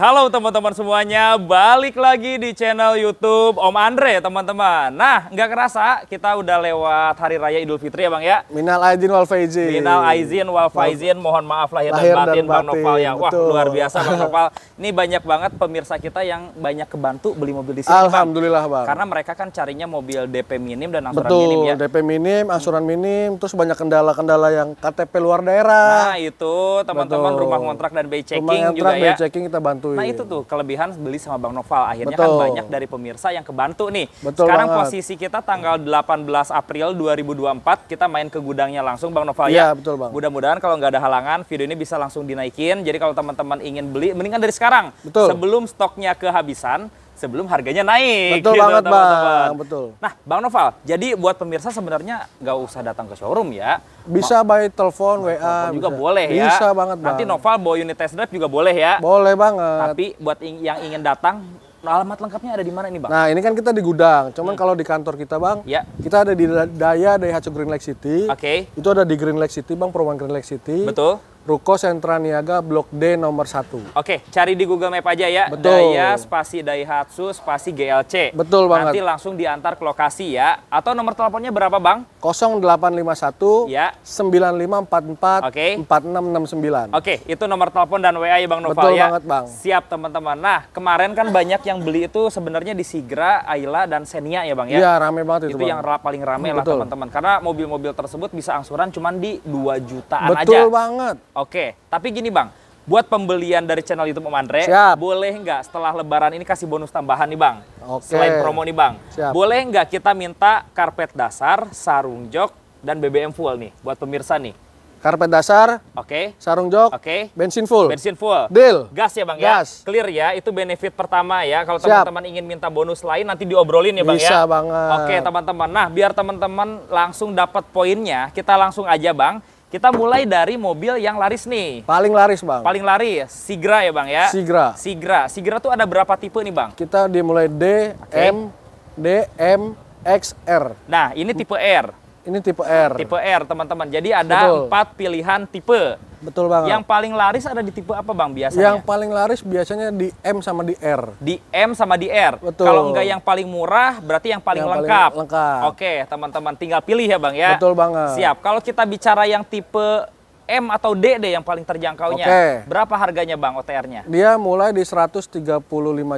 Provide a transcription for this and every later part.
halo teman-teman semuanya, balik lagi di channel YouTube Om Andre teman-teman. Nah, nggak kerasa kita udah lewat Hari Raya Idul Fitri ya Bang ya. Minal Aidin wal Faizin. Minal Aizin wal Faizin, mohon maaf lahir, lahir dan, batin, dan batin Bang Nopal ya. Wah Betul. luar biasa Bang Nopal. Ini banyak banget pemirsa kita yang banyak kebantu beli mobil di sini. Alhamdulillah Bang. Karena mereka kan carinya mobil DP minim dan asuransi Betul, minim ya. DP minim, asuransi minim, terus banyak kendala-kendala yang KTP luar daerah. Nah itu teman-teman rumah kontrak dan bay checking rumah juga ya. Bay checking kita bantu bantuin. Nah itu tuh kelebihan beli sama Bang Noval. Akhirnya kan Betul. kan banyak dari pemirsa yang kebantu nih. Betul Sekarang banget. posisi kita tanggal 18 April 2024 kita main ke gudangnya langsung iya, ya? Bang Noval ya. Iya Mudah-mudahan kalau nggak ada halangan video ini bisa langsung dinaikin. Jadi kalau teman-teman ingin beli mendingan dari sekarang. Betul. Sebelum stoknya kehabisan sebelum harganya naik. Betul gitu, banget teman -teman. Bang, betul. Nah Bang Noval, jadi buat pemirsa sebenarnya nggak usah datang ke showroom ya. Bisa by telepon, WA. juga bisa. boleh ya. Bisa banget Bang. Nanti Noval bawa unit test drive juga boleh ya. Boleh banget. Tapi buat yang ingin datang alamat lengkapnya ada di mana ini bang? Nah ini kan kita di gudang, cuman hmm. kalau di kantor kita bang, ya. kita ada di Daya Daihatsu Green Lake City. Oke. Okay. Itu ada di Green Lake City bang, perumahan Green Lake City. Betul. Ruko Sentra Niaga Blok D nomor 1. Oke, cari di Google Map aja ya. Betul. Daya spasi Daihatsu spasi GLC. Betul banget. Nanti langsung diantar ke lokasi ya. Atau nomor teleponnya berapa, Bang? 0851 ya 9544 Oke. 4669. Oke, itu nomor telepon dan WA ya Bang Noval Betul ya. banget, Bang. Siap, teman-teman. Nah, kemarin kan banyak yang beli itu sebenarnya di Sigra, Ayla dan Senia ya, Bang ya. Iya, rame banget itu, Itu bang. yang paling rame Betul. lah, teman-teman. Karena mobil-mobil tersebut bisa angsuran cuma di 2 jutaan Betul aja. Betul banget. Oke, tapi gini Bang, buat pembelian dari channel YouTube Om Andre, Siap. boleh nggak setelah Lebaran ini kasih bonus tambahan nih Bang? Oke. Selain promo nih Bang, Siap. boleh nggak kita minta karpet dasar, sarung jok, dan BBM full nih buat pemirsa nih? Karpet dasar, oke. Okay. Sarung jok, oke. Okay. Bensin full. Bensin full. Deal. Gas ya Bang ya? Gas. ya. Clear ya, itu benefit pertama ya. Kalau teman-teman ingin minta bonus lain nanti diobrolin ya Bang Bisa ya. Bisa banget. Oke, teman-teman. Nah, biar teman-teman langsung dapat poinnya, kita langsung aja Bang kita mulai dari mobil yang laris nih. Paling laris, Bang. Paling laris, Sigra ya, Bang ya? Sigra. Sigra. Sigra tuh ada berapa tipe nih, Bang? Kita dimulai D, okay. M, D, M, X, R. Nah, ini tipe R. Ini tipe R. Tipe R, teman-teman. Jadi ada Betul. empat pilihan tipe. Betul banget. Yang paling laris ada di tipe apa bang biasanya? Yang paling laris biasanya di M sama di R. Di M sama di R. Betul. Kalau enggak yang paling murah berarti yang paling yang lengkap. Paling lengkap. Oke teman-teman tinggal pilih ya bang ya. Betul banget. Siap. Kalau kita bicara yang tipe M atau D deh yang paling terjangkaunya. Okay. Berapa harganya Bang OTR-nya? Dia mulai di 135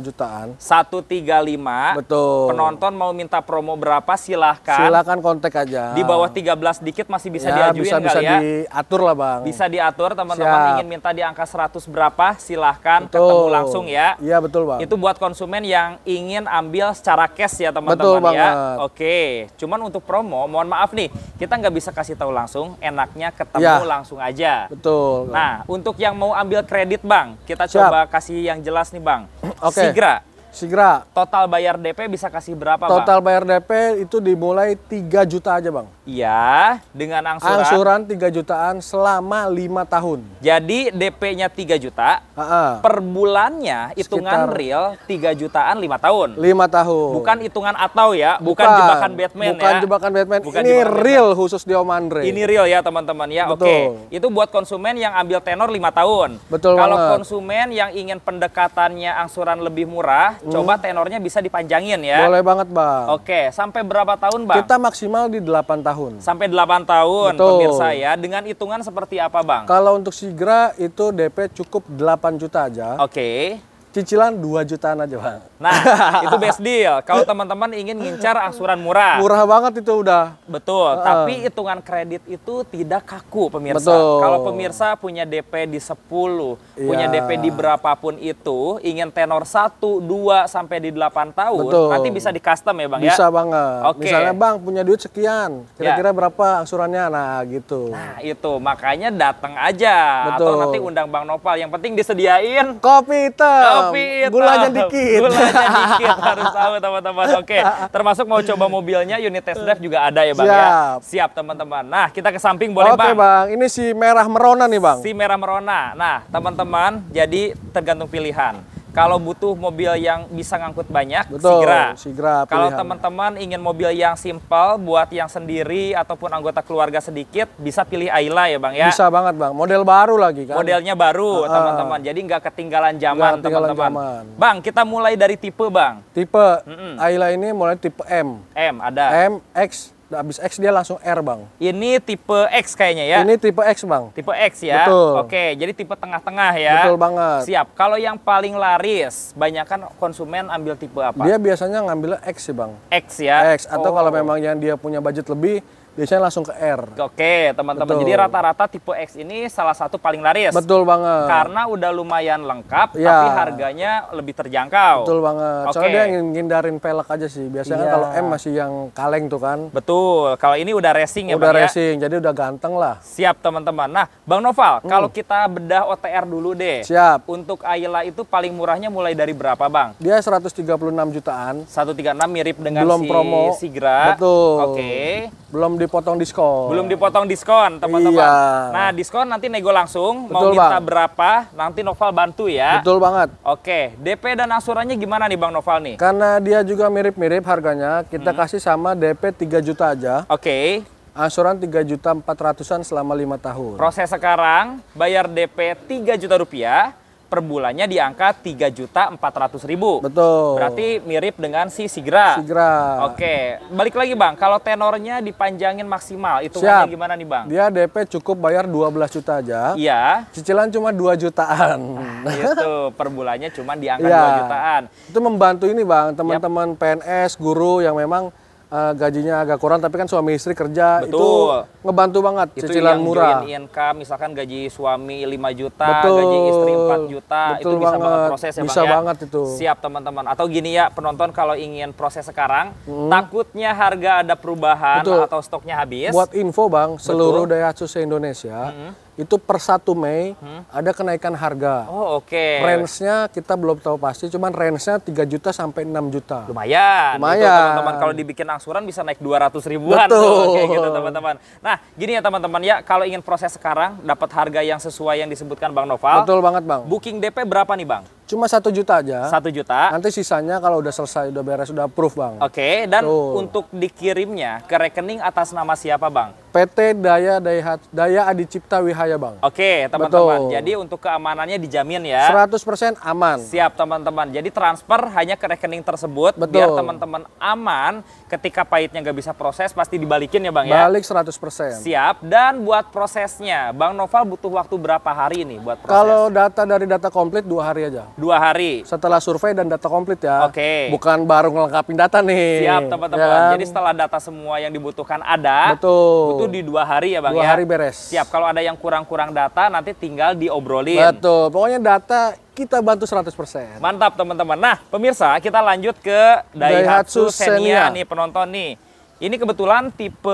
jutaan. 135. Betul. Penonton mau minta promo berapa silahkan. Silahkan kontak aja. Di bawah 13 dikit masih bisa ya, diajuin bisa, bisa ya. diatur lah Bang. Bisa diatur teman-teman ingin minta di angka 100 berapa silahkan betul. ketemu langsung ya. Iya betul Bang. Itu buat konsumen yang ingin ambil secara cash ya teman-teman ya. Oke. Cuman untuk promo mohon maaf nih kita nggak bisa kasih tahu langsung enaknya ketemu ya. langsung aja. Betul. Nah, untuk yang mau ambil kredit Bang, kita Siap. coba kasih yang jelas nih Bang. Oke. Okay. Sigra Segera. Total bayar DP bisa kasih berapa, Total bang? bayar DP itu dimulai 3 juta aja, Bang. Iya, dengan angsuran. Angsuran 3 jutaan selama 5 tahun. Jadi DP-nya 3 juta. Uh -uh. Per bulannya hitungan Sekitar... real 3 jutaan 5 tahun. 5 tahun. Bukan hitungan atau ya, bukan, bukan jebakan Batman bukan ya. Bukan jebakan Batman. Bukan Ini jebakan real Batman. khusus di Omandre. Ini real ya, teman-teman ya. Oke. Okay. Itu buat konsumen yang ambil tenor 5 tahun. Betul Kalau banget. konsumen yang ingin pendekatannya angsuran lebih murah, hmm. coba tenornya bisa dipanjangin ya. Boleh banget, Bang. Oke, sampai berapa tahun, Bang? Kita maksimal di 8 tahun. Sampai 8 tahun, Betul. pemirsa ya. Dengan hitungan seperti apa, Bang? Kalau untuk Sigra itu DP cukup 8 juta aja. Oke. Cicilan 2 jutaan aja, Bang. Nah, itu best deal. Kalau teman-teman ingin ngincar angsuran murah. Murah banget itu udah. Betul, uh. tapi hitungan kredit itu tidak kaku, pemirsa. Betul. Kalau pemirsa punya DP di 10, yeah. punya iya. DP di berapapun itu, ingin tenor 1, 2 sampai di 8 tahun, Betul. nanti bisa di custom ya, Bang bisa ya? Bisa banget. Okay. Misalnya, Bang, punya duit sekian, kira-kira yeah. berapa angsurannya? Nah, gitu. Nah, itu. Makanya datang aja. Betul. Atau nanti undang Bang Nopal. Yang penting disediain kopi hitam kopi hitam. Gulanya dikit. Gulanya dikit harus tahu teman-teman. Oke, termasuk mau coba mobilnya unit test drive juga ada ya Bang ya? Siap. ya. Siap teman-teman. Nah, kita ke samping boleh Oke, Bang. Oke Bang, ini si merah merona nih Bang. Si merah merona. Nah, teman-teman, jadi tergantung pilihan kalau butuh mobil yang bisa ngangkut banyak, Betul, Sigra. Sigra Kalau teman-teman ingin mobil yang simple buat yang sendiri ataupun anggota keluarga sedikit, bisa pilih Ayla ya Bang ya. Bisa banget Bang. Model baru lagi kan. Modelnya baru ah, ah. teman-teman. Jadi nggak ketinggalan zaman teman-teman. Bang, kita mulai dari tipe Bang. Tipe mm -mm. Ayla ini mulai tipe M. M ada. M X habis X dia langsung R bang. Ini tipe X kayaknya ya? Ini tipe X bang. Tipe X ya? Betul. Oke, jadi tipe tengah-tengah ya? Betul banget. Siap, kalau yang paling laris, banyakkan konsumen ambil tipe apa? Dia biasanya ngambil X sih bang. X ya? X, atau oh. kalau memang yang dia punya budget lebih, biasanya langsung ke R. Oke, teman-teman. Jadi rata-rata tipe X ini salah satu paling laris. Betul banget. Karena udah lumayan lengkap, ya. tapi harganya lebih terjangkau. Betul banget. Oke. Soalnya dia ingin ngindarin pelek aja sih. Biasanya kan iya. kalau M masih yang kaleng tuh kan. Betul. Kalau ini udah racing ya, Udah ya? racing, ya? jadi udah ganteng lah. Siap, teman-teman. Nah, Bang Noval, hmm. kalau kita bedah OTR dulu deh. Siap. Untuk Ayla itu paling murahnya mulai dari berapa, Bang? Dia 136 jutaan. 136 mirip dengan Belum si promo. Sigra. Betul. Oke. Belum dipotong diskon. Belum dipotong diskon, teman-teman. Iya. Nah, diskon nanti nego langsung, Betul, mau minta bang. berapa, nanti Noval bantu ya. Betul banget. Oke, DP dan angsurannya gimana nih Bang Noval nih? Karena dia juga mirip-mirip harganya, kita hmm. kasih sama DP 3 juta aja. Oke. Angsuran tiga juta empat ratusan selama lima tahun. Proses sekarang bayar DP tiga juta rupiah, per bulannya di angka tiga juta empat ratus ribu Betul. Berarti mirip dengan si Sigra. Sigra. Oke, balik lagi Bang, kalau tenornya dipanjangin maksimal itu gimana nih Bang? Dia DP cukup bayar dua belas juta aja. Iya. Cicilan cuma dua jutaan. Nah, itu per bulannya cuma di angka ya. jutaan. Itu membantu ini Bang, teman-teman yep. PNS, guru yang memang uh, gajinya agak kurang tapi kan suami istri kerja Betul. itu ngebantu banget itu cicilan yang murah. Itu INK misalkan gaji suami 5 juta, Betul. gaji istri 4 juta Betul itu bisa banget, banget proses ya bisa Bang. Ya. banget ya? itu. Siap teman-teman. Atau gini ya penonton kalau ingin proses sekarang hmm. takutnya harga ada perubahan Betul. atau stoknya habis. Buat info Bang, seluruh Betul. daya se-Indonesia hmm itu per 1 Mei hmm? ada kenaikan harga. Oh, oke. Okay. Range-nya kita belum tahu pasti, cuman range-nya 3 juta sampai 6 juta. Lumayan. Lumayan. teman-teman kalau dibikin angsuran bisa naik 200 ribuan Betul. tuh. Oke, gitu teman-teman. Nah, gini ya teman-teman ya, kalau ingin proses sekarang dapat harga yang sesuai yang disebutkan Bang Noval. Betul banget, Bang. Booking DP berapa nih, Bang? Cuma satu juta aja. Satu juta. Nanti sisanya kalau udah selesai, udah beres, udah proof bang. Oke, okay, dan Tuh. untuk dikirimnya ke rekening atas nama siapa bang? PT Daya Daya, Daya Adi Cipta Wihaya bang. Oke, okay, teman-teman. Jadi untuk keamanannya dijamin ya. 100% aman. Siap teman-teman. Jadi transfer hanya ke rekening tersebut. Betul. Biar teman-teman aman ketika pahitnya nggak bisa proses pasti dibalikin ya bang ya. Balik 100%. Siap. Dan buat prosesnya, Bang Noval butuh waktu berapa hari ini buat proses? Kalau data dari data komplit dua hari aja Dua hari. Setelah survei dan data komplit ya. Oke. Okay. Bukan baru ngelengkapin data nih. Siap teman-teman. Ya Jadi setelah data semua yang dibutuhkan ada. Betul. Itu di dua hari ya bang dua ya. hari beres. Siap. Kalau ada yang kurang-kurang data nanti tinggal diobrolin. Betul. Pokoknya data kita bantu 100%. Mantap teman-teman. Nah, pemirsa, kita lanjut ke Daihatsu, Daihatsu Xenia. Xenia nih penonton nih. Ini kebetulan tipe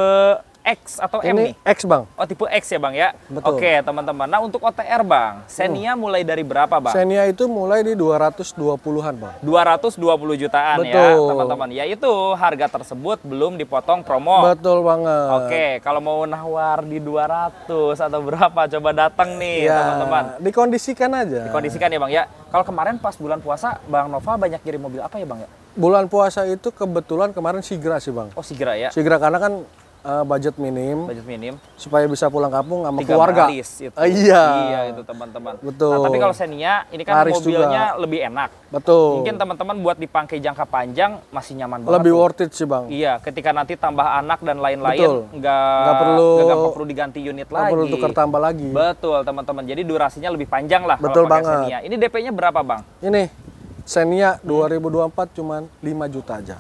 X atau M ini nih? X bang. Oh tipe X ya bang ya? Betul. Oke teman-teman. Nah untuk OTR bang, Xenia hmm. mulai dari berapa bang? Xenia itu mulai di 220-an bang. 220 jutaan ya, Betul. ya teman-teman. Ya itu harga tersebut belum dipotong promo. Betul banget. Oke kalau mau nawar di 200 atau berapa coba datang nih teman ya, teman-teman. Dikondisikan aja. Dikondisikan ya bang ya. Kalau kemarin pas bulan puasa bang Nova banyak kirim mobil apa ya bang ya? Bulan puasa itu kebetulan kemarin Sigra sih bang. Oh Sigra ya? Sigra karena kan uh, budget minim budget minim supaya bisa pulang kampung sama Tiga keluarga maris, itu. Uh, ah, iya iya itu teman-teman nah, betul nah, tapi kalau Xenia ini kan maris mobilnya juga. lebih enak betul mungkin teman-teman buat dipakai jangka panjang masih nyaman banget lebih tuh. worth it sih bang iya ketika nanti tambah anak dan lain-lain nggak nggak perlu nggak perlu diganti unit lagi perlu tukar tambah lagi betul teman-teman jadi durasinya lebih panjang lah betul kalau banget Xenia. ini DP-nya berapa bang ini Xenia 2024 hmm. cuman 5 juta aja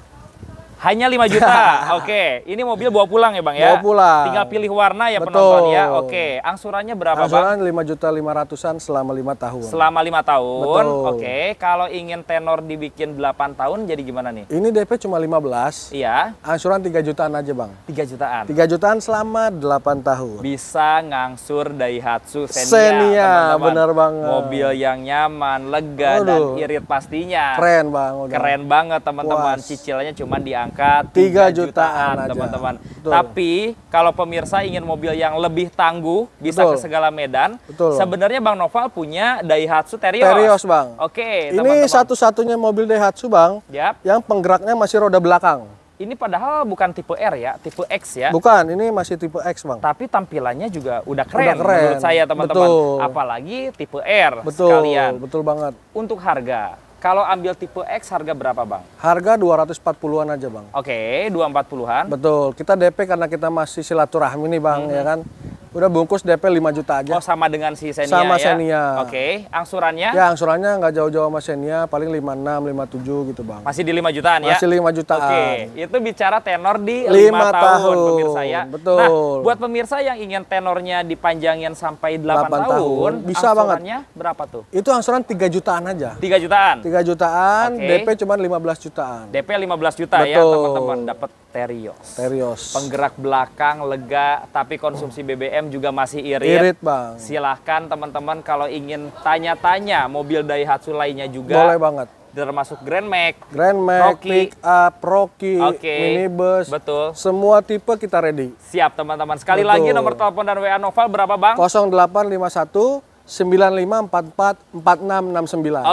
hanya 5 juta. Oke, ini mobil bawa pulang ya, Bang ya. Bawa pulang. Tinggal pilih warna ya Betul. penonton ya. Oke, angsurannya berapa, Angsuran Bang? Angsuran 5 juta 500-an selama 5 tahun. Selama 5 tahun. Betul. Oke, kalau ingin tenor dibikin 8 tahun jadi gimana nih? Ini DP cuma 15. Iya. Angsuran 3 jutaan aja, Bang. 3 jutaan. 3 jutaan selama 8 tahun. Bisa ngangsur Daihatsu Xenia. Xenia, benar banget. Mobil yang nyaman, lega Aduh. dan irit pastinya. Keren, Bang. Udah. Keren banget, teman-teman. Cicilannya cuma di angka 3, jutaan, teman-teman. Tapi kalau pemirsa ingin mobil yang lebih tangguh, bisa Betul. ke segala medan. Betul. Sebenarnya Bang Noval punya Daihatsu Terios. Terios, Bang. Oke, teman Ini satu-satunya mobil Daihatsu, Bang, yep. yang penggeraknya masih roda belakang. Ini padahal bukan tipe R ya, tipe X ya. Bukan, ini masih tipe X bang. Tapi tampilannya juga udah keren, udah keren. menurut saya teman-teman. Apalagi tipe R betul, sekalian. Betul banget. Untuk harga, kalau ambil tipe X harga berapa bang? Harga 240-an aja bang. Oke, okay, 240-an. Betul, kita DP karena kita masih silaturahmi nih bang, -hmm. ya kan? Udah bungkus DP 5 juta aja. Oh, sama dengan si Xenia sama ya? Sama Xenia. Oke, okay. angsurannya? Ya, angsurannya nggak jauh-jauh sama Xenia, paling 56, 57 gitu, Bang. Masih di 5 jutaan ya? Masih 5 jutaan. Oke, okay. itu bicara tenor di 5, 5 tahun, tahun, pemirsa ya. Nah, Betul. Nah, buat pemirsa yang ingin tenornya dipanjangin sampai 8, 8 tahun, tahun, bisa angsurannya banget. berapa tuh? Itu angsuran 3 jutaan aja. 3 jutaan? 3 jutaan, okay. DP cuma 15 jutaan. DP 15 juta ya, Betul. ya, teman-teman. Dapat Terios. Terios. Penggerak belakang, lega, tapi konsumsi BBM BBM juga masih irit. Irit bang. Silahkan teman-teman kalau ingin tanya-tanya mobil Daihatsu lainnya juga. Boleh banget. Termasuk Grand Max, Grand Max, Rocky. Pick Up, Rocky, okay. Minibus. Betul. Semua tipe kita ready. Siap teman-teman. Sekali Betul. lagi nomor telepon dan WA Noval berapa bang? 0851 sembilan.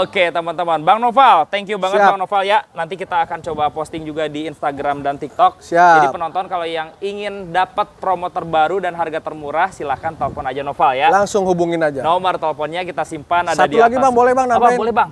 Oke teman-teman, Bang Noval, thank you banget Siap. Bang Noval ya. Nanti kita akan coba posting juga di Instagram dan TikTok. Siap. Jadi penonton kalau yang ingin dapat promo terbaru dan harga termurah silahkan telepon aja Noval ya. Langsung hubungin aja. Nomor teleponnya kita simpan ada Satu di atas. lagi Bang, boleh Bang apa boleh Bang.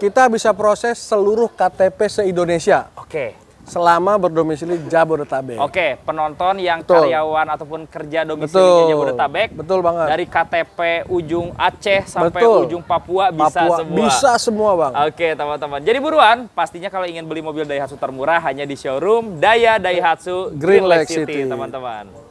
Kita bisa proses seluruh KTP se-Indonesia. Oke selama berdomisili Jabodetabek. Oke, penonton yang Betul. karyawan ataupun kerja domisili Jabodetabek. Betul banget. Dari KTP ujung Aceh sampai Betul. ujung Papua bisa Papua, semua. Bisa semua, Bang. Oke, teman-teman. Jadi buruan, pastinya kalau ingin beli mobil Daihatsu termurah hanya di showroom Daya Daihatsu Green, Green Lake City, teman-teman.